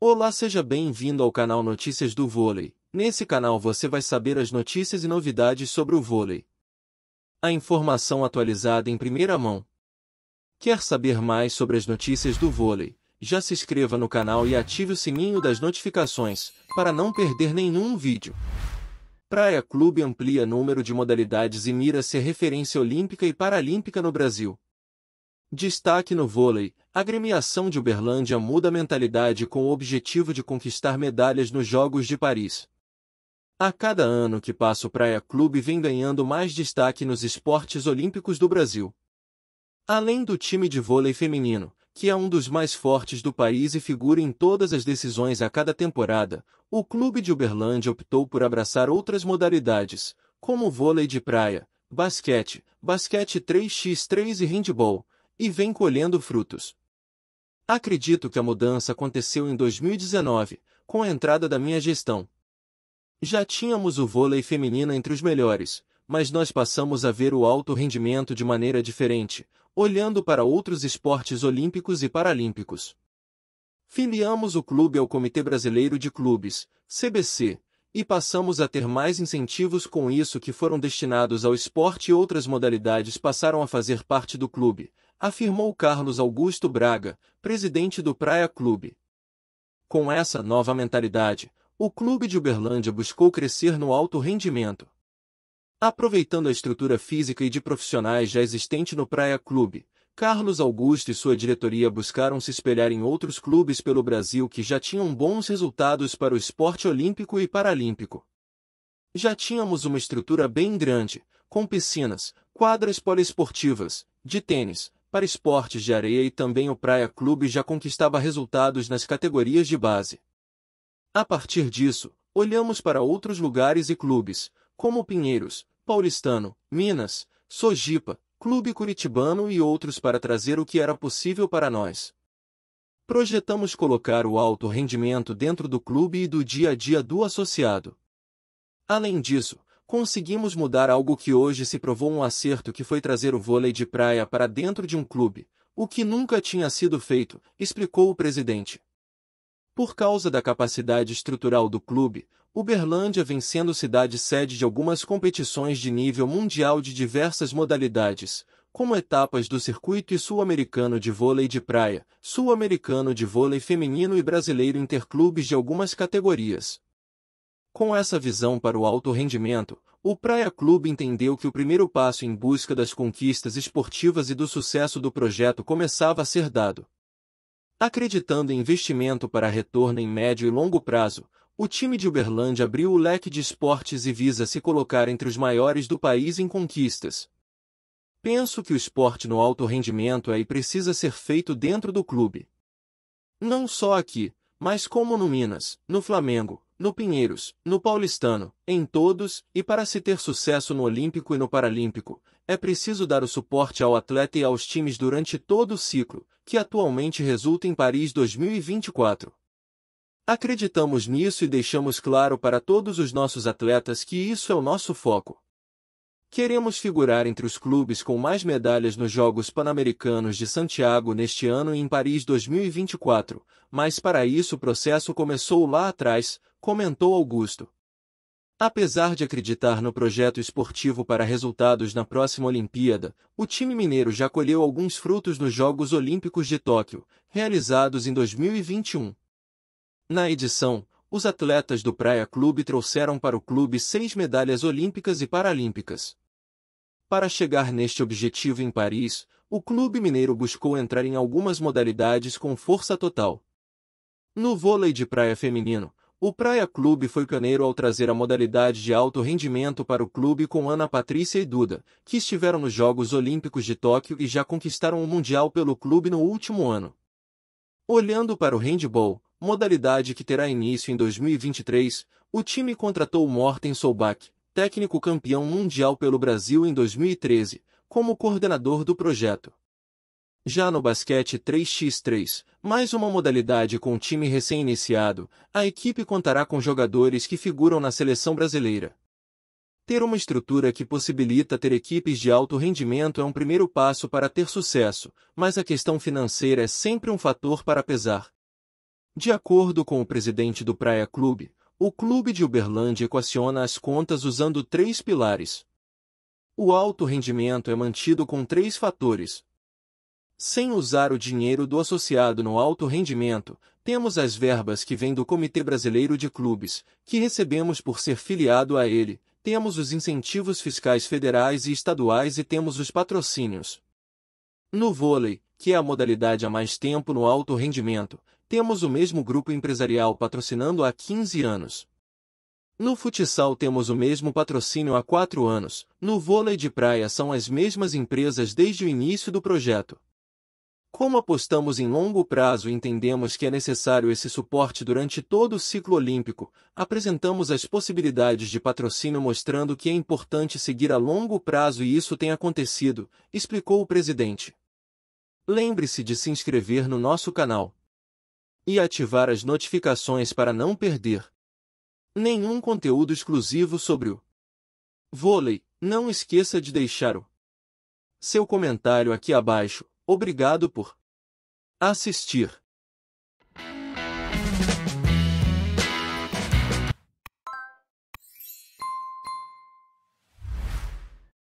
Olá, seja bem-vindo ao canal Notícias do Vôlei. Nesse canal você vai saber as notícias e novidades sobre o vôlei. A informação atualizada em primeira mão. Quer saber mais sobre as notícias do vôlei? Já se inscreva no canal e ative o sininho das notificações, para não perder nenhum vídeo. Praia Clube amplia número de modalidades e mira ser referência olímpica e paralímpica no Brasil. Destaque no vôlei, a gremiação de Uberlândia muda a mentalidade com o objetivo de conquistar medalhas nos Jogos de Paris. A cada ano que passa o Praia Clube vem ganhando mais destaque nos esportes olímpicos do Brasil. Além do time de vôlei feminino, que é um dos mais fortes do país e figura em todas as decisões a cada temporada, o clube de Uberlândia optou por abraçar outras modalidades, como vôlei de praia, basquete, basquete 3x3 e handball, e vem colhendo frutos. Acredito que a mudança aconteceu em 2019, com a entrada da minha gestão. Já tínhamos o vôlei feminino entre os melhores, mas nós passamos a ver o alto rendimento de maneira diferente, olhando para outros esportes olímpicos e paralímpicos. Filiamos o clube ao Comitê Brasileiro de Clubes, CBC, e passamos a ter mais incentivos com isso que foram destinados ao esporte e outras modalidades passaram a fazer parte do clube, afirmou Carlos Augusto Braga, presidente do Praia Clube. Com essa nova mentalidade, o clube de Uberlândia buscou crescer no alto rendimento. Aproveitando a estrutura física e de profissionais já existente no Praia Clube, Carlos Augusto e sua diretoria buscaram se espelhar em outros clubes pelo Brasil que já tinham bons resultados para o esporte olímpico e paralímpico. Já tínhamos uma estrutura bem grande, com piscinas, quadras poliesportivas, de tênis, para esportes de areia e também o Praia Clube já conquistava resultados nas categorias de base. A partir disso, olhamos para outros lugares e clubes, como Pinheiros, Paulistano, Minas, Sojipa, Clube Curitibano e outros para trazer o que era possível para nós. Projetamos colocar o alto rendimento dentro do clube e do dia a dia do associado. Além disso, Conseguimos mudar algo que hoje se provou um acerto que foi trazer o vôlei de praia para dentro de um clube, o que nunca tinha sido feito, explicou o presidente. Por causa da capacidade estrutural do clube, Uberlândia vem sendo cidade sede de algumas competições de nível mundial de diversas modalidades, como etapas do Circuito Sul-Americano de Vôlei de Praia, Sul-Americano de Vôlei Feminino e Brasileiro Interclubes de algumas categorias. Com essa visão para o alto rendimento, o Praia Clube entendeu que o primeiro passo em busca das conquistas esportivas e do sucesso do projeto começava a ser dado. Acreditando em investimento para retorno em médio e longo prazo, o time de Uberlândia abriu o leque de esportes e visa se colocar entre os maiores do país em conquistas. Penso que o esporte no alto rendimento é e precisa ser feito dentro do clube. Não só aqui, mas como no Minas, no Flamengo, no Pinheiros, no Paulistano, em todos, e para se ter sucesso no Olímpico e no Paralímpico, é preciso dar o suporte ao atleta e aos times durante todo o ciclo, que atualmente resulta em Paris 2024. Acreditamos nisso e deixamos claro para todos os nossos atletas que isso é o nosso foco. Queremos figurar entre os clubes com mais medalhas nos Jogos Pan-Americanos de Santiago neste ano e em Paris 2024, mas para isso o processo começou lá atrás, comentou Augusto. Apesar de acreditar no projeto esportivo para resultados na próxima Olimpíada, o time mineiro já colheu alguns frutos nos Jogos Olímpicos de Tóquio, realizados em 2021. Na edição, os atletas do Praia Clube trouxeram para o clube seis medalhas olímpicas e paralímpicas. Para chegar neste objetivo em Paris, o clube mineiro buscou entrar em algumas modalidades com força total. No vôlei de praia feminino, o Praia Clube foi pioneiro ao trazer a modalidade de alto rendimento para o clube com Ana Patrícia e Duda, que estiveram nos Jogos Olímpicos de Tóquio e já conquistaram o Mundial pelo clube no último ano. Olhando para o handball, modalidade que terá início em 2023, o time contratou Morten Solbach, técnico campeão mundial pelo Brasil em 2013, como coordenador do projeto. Já no basquete 3x3, mais uma modalidade com time recém-iniciado, a equipe contará com jogadores que figuram na seleção brasileira. Ter uma estrutura que possibilita ter equipes de alto rendimento é um primeiro passo para ter sucesso, mas a questão financeira é sempre um fator para pesar. De acordo com o presidente do Praia Clube, o Clube de Uberlândia equaciona as contas usando três pilares. O alto rendimento é mantido com três fatores. Sem usar o dinheiro do associado no alto rendimento, temos as verbas que vêm do Comitê Brasileiro de Clubes, que recebemos por ser filiado a ele, temos os incentivos fiscais federais e estaduais e temos os patrocínios. No vôlei, que é a modalidade há mais tempo no alto rendimento, temos o mesmo grupo empresarial patrocinando há 15 anos. No futsal temos o mesmo patrocínio há 4 anos, no vôlei de praia são as mesmas empresas desde o início do projeto. Como apostamos em longo prazo e entendemos que é necessário esse suporte durante todo o ciclo olímpico, apresentamos as possibilidades de patrocínio mostrando que é importante seguir a longo prazo e isso tem acontecido, explicou o presidente. Lembre-se de se inscrever no nosso canal e ativar as notificações para não perder nenhum conteúdo exclusivo sobre o vôlei. Não esqueça de deixar o seu comentário aqui abaixo. Obrigado por assistir.